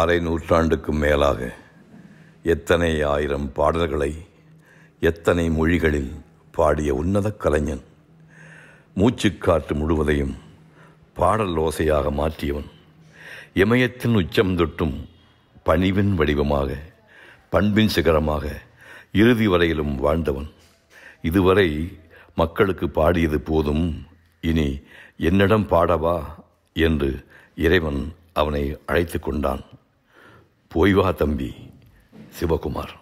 அரை நூற்றாண்டுக்கும் மேலாக எத்தனை ஆயிரம் பாடல்களை எத்தனை மொழிகளில் பாடிய உன்னத கலைஞன் மூச்சுக்காற்று முழுவதையும் பாடல் ஓசையாக மாற்றியவன் இமயத்தின் உச்சம் தொட்டும் பணிவின் வடிவமாக பண்பின் சிகரமாக இறுதி வரையிலும் வாழ்ந்தவன் இதுவரை மக்களுக்கு பாடியது போதும் இனி என்னிடம் பாடவா என்று இறைவன் அவனை அழைத்து கொண்டான் போய் வா தம்பி சிவகுமார்